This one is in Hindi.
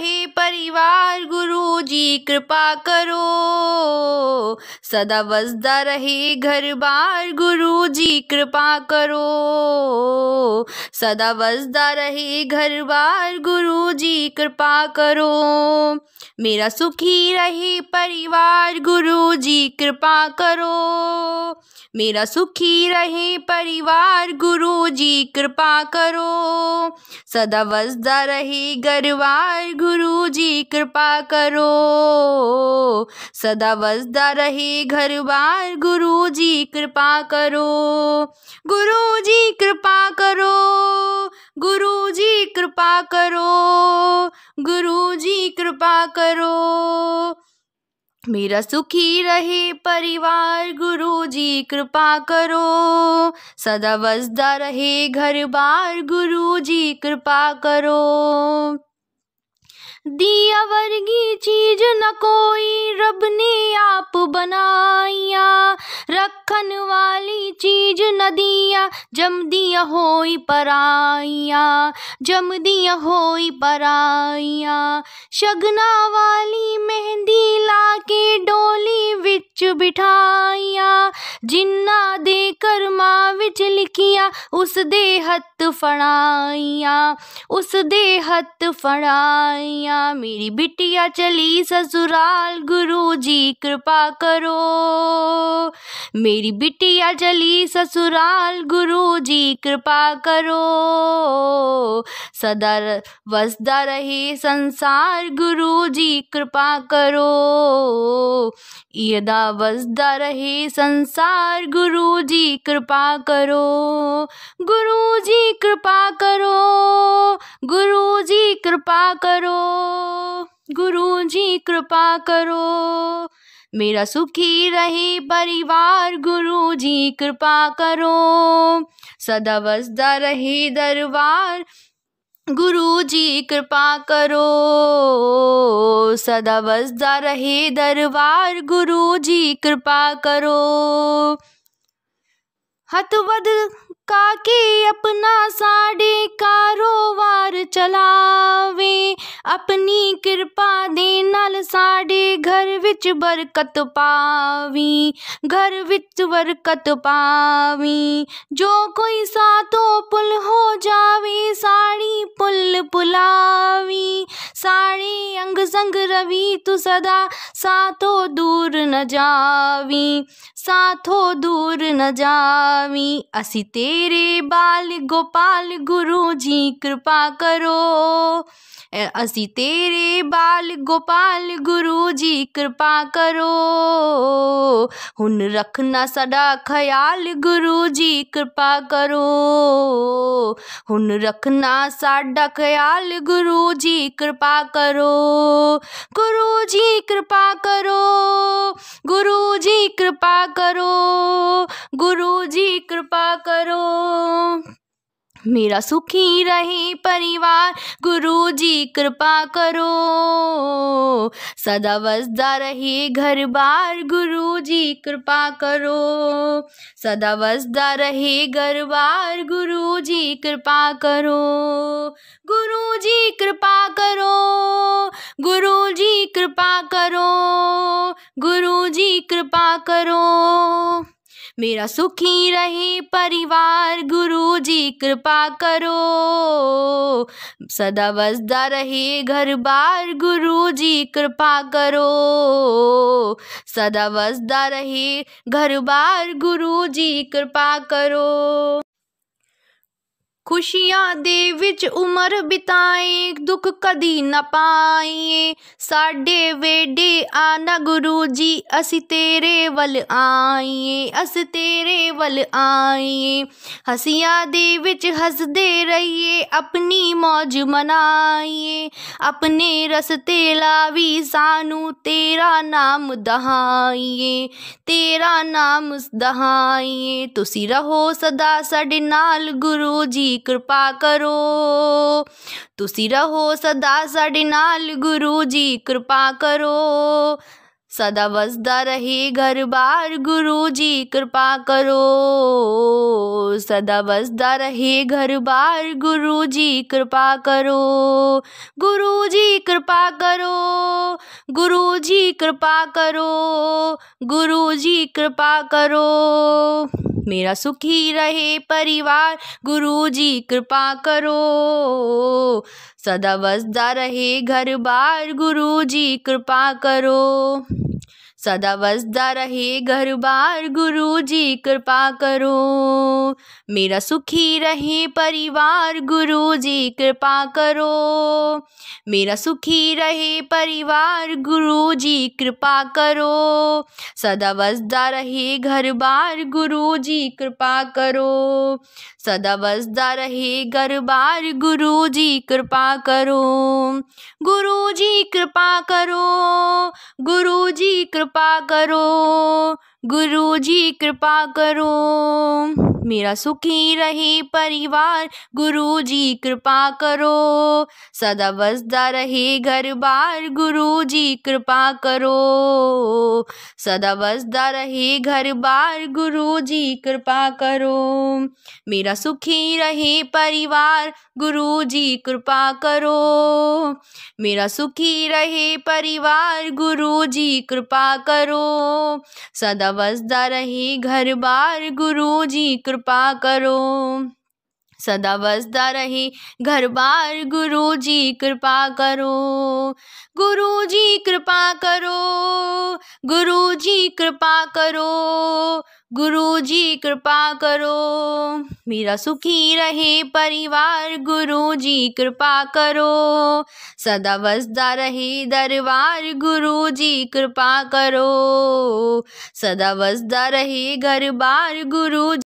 रहे परिवार गुरु जी कृपा करो सदा वसदा रहे घर बार गुरु जी कृपा करो सदा वसदा रहे घर बार गुरु जी कृपा करो मेरा सुखी रहे परिवार गुरु जी कृपा करो मेरा सुखी रहे परिवार गुरु जी कृपा करो सदा वसदा रहे गरवार गुरु जी कृपा करो सदा वसदा रहे घर बार गुरु जी कृपा करो गुरु जी कृपा करो गुरु जी कृपा करो गुरु जी कृपा करो मेरा सुखी रहे परिवार गुरु जी कृपा करो सदा वसदा रहे घर बार गुरु जी कृपा करो दिया वर्गी चीज न कोई रब ने आप नदियाँ जम दिया होई पराइया जम दिया होई पराइया शगना वाली मेहंदी लाके डोली विच बिठाइया जिन्ना देकर झिलकियाँ उस दे हत फड़ाइयाँ उस दे हत फड़ाइयाँ मेरी बिटिया चली ससुराल गुरु जी कृपा करो मेरी बिटिया चली ससुराल गुरु जी कृपा करो सदा वसदा रहे संसार गुरु जी कृपा करो यदा वसदा रहे संसार गुरु जी कृपा करो करो गुरु जी कृपा करो गुरु जी कृपा करो गुरु जी कृपा करो मेरा सुखी रहे परिवार गुरु जी कृपा करो सदा वसदा रहे दरबार गुरु जी कृपा करो सदा वसदा रहे दरबार गुरु जी कृपा करो हतवद का के अपना साड़ी कारोबार चलावे अपनी कृपा दे नाल साडे घर विच बरकत पावी घर विच बरकत पावी जो कोई सा पुल हो जावे साड़ी पुल पुलावी साड़ी अंग संग रवि तू सदा साथो दूर न जावी साथो दूर न जावी असि तेरे बाल गोपाल गुरु जी कृपा करो असी तेरे बाल गोपाल गुरु जी कृपा करो हूँ रखना सदा ख्याल गुरु जी कृपा करो हूँ रखना साडा ख्याल गुरु जी कृपा करो गुरु जी कृपा करो गुरु जी कृपा करो गुरु जी कृपा करो मेरा सुखी रहे परिवार गुरु जी कृपा करो सदा वसदा रहे घर बार गुरु जी कृपा करो सदा वसदा रहे घर बार गुरु जी कृपा करो गुरु जी कृपा करो गुरु जी कृपा करो गुरु जी कृपा करो मेरा सुखी रहे परिवार गुरु जी कृपा करो सदा बसदा रहे घर बार गुरु जी कृपा करो सदा बसदा रहे घर बार गुरु जी कृपा करो ਖੁਸ਼ੀਆਂ ਦੇ ਵਿੱਚ ਉਮਰ ਬਿਤਾਏ ਦੁੱਖ ਕਦੀ ਨਾ ਪਾਈਏ ਸਾਡੇ ਵੇਡੇ ਆਨਾ ਗੁਰੂ ਜੀ ਅਸੀਂ ਤੇਰੇ ਵੱਲ ਆਈਏ ਅਸੀਂ ਤੇਰੇ ਵੱਲ ਆਈਏ ਹਸੀਆਂ ਦੇ ਵਿੱਚ ਹੱਸਦੇ ਰਹੀਏ ਆਪਣੀ ਮौज ਮਨਾਈਏ ਆਪਣੇ ਰਸਤੇ ਲਾਵੀ ਸਾਨੂੰ ਤੇਰਾ ਨਾਮ ਦਹਾਈਏ ਤੇਰਾ ਨਾਮ ਦਹਾਈਏ ਤੁਸੀਂ ਰਹੋ ਸਦਾ ਸਾਡੇ ਨਾਲ ਗੁਰੂ ਜੀ कृपा करो ਤੁਸੀਂ ਰਹੋ ਸਦਾ ਸਾਡੇ ਨਾਲ ਗੁਰੂ ਜੀ ਕਿਰਪਾ ਕਰੋ सदा बसदा रहे घर बार गुरु जी कृपा करो सदा बसदा रहे घर बार गुरु जी कृपा करो गुरु जी कृपा करो गुरु जी कृपा करो गुरु जी कृपा करो मेरा सुखी रहे परिवार गुरु जी कृपा करो सदा बसदा रहे घर बार गुरु जी कृपा करो सदा वसदा रहे घर बार गुरु जी कृपा करो मेरा सुखी रहे परिवार गुरु जी कृपा करो मेरा सुखी रहे परिवार गुरु जी कृपा करो सदा वसदा रहे घर बार गुरु जी कृपा करो सदा वसदा रहे घर बार गुरु जी कृपा करो गुरु जी कृपा करो गुरु जी कृपा कृपा करो गुरु जी कृपा करो मेरा सुखी रहे परिवार गुरु जी कृपा करो सदा बसदा रहे घर बार गुरु जी कृपा करो सदा बसदा रहे घर बार गुरु जी कृपा करो मेरा सुखी रहे परिवार गुरु जी कृपा करो मेरा सुखी रहे परिवार गुरु जी कृपा करो सदा बसदा रहे घर बार गुरु जी कृपा करो सदा बसदा रहे घर बार गुरु जी कृपा करो गुरु जी कृपा करो गुरु जी कृपा करो गुरु जी कृपा करो मेरा सुखी रहे परिवार गुरु जी कृपा करो सदा बसदा रहे दरबार गुरु जी कृपा करो सदा बसदा रहे घर बार गुरु